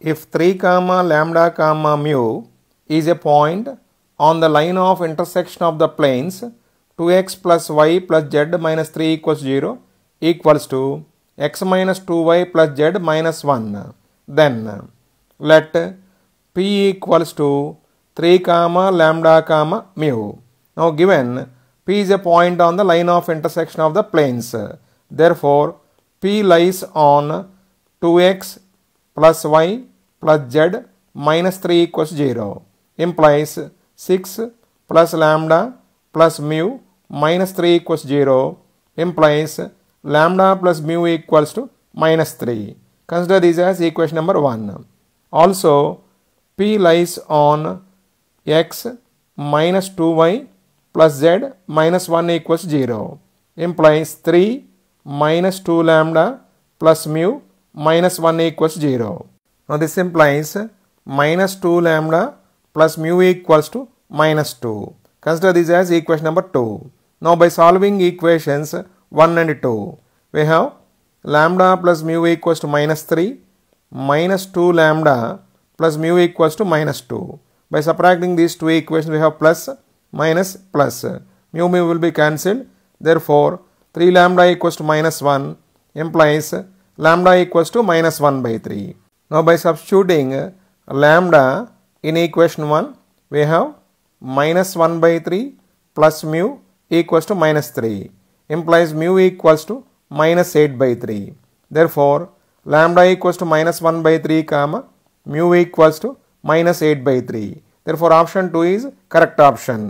if 3 comma lambda comma mu is a point on the line of intersection of the planes 2x plus y plus z minus 3 equals 0 equals to x minus 2y plus z minus 1 then let p equals to 3 comma lambda comma mu now given p is a point on the line of intersection of the planes therefore p lies on 2x plus y plus z minus 3 equals 0 implies 6 plus lambda plus mu minus 3 equals 0 implies lambda plus mu equals to minus 3. Consider this as equation number 1. Also, P lies on x minus 2y plus z minus 1 equals 0 implies 3 minus 2 lambda plus mu minus 1 equals 0. Now this implies minus 2 lambda plus mu equals to minus 2. Consider this as equation number 2. Now by solving equations 1 and 2, we have lambda plus mu equals to minus 3 minus 2 lambda plus mu equals to minus 2. By subtracting these two equations, we have plus minus plus. Mu mu will be cancelled. Therefore, 3 lambda equals to minus 1 implies lambda equals to minus 1 by 3. Now by substituting uh, lambda in equation 1, we have minus 1 by 3 plus mu equals to minus 3 implies mu equals to minus 8 by 3. Therefore, lambda equals to minus 1 by 3 comma mu equals to minus 8 by 3. Therefore, option 2 is correct option.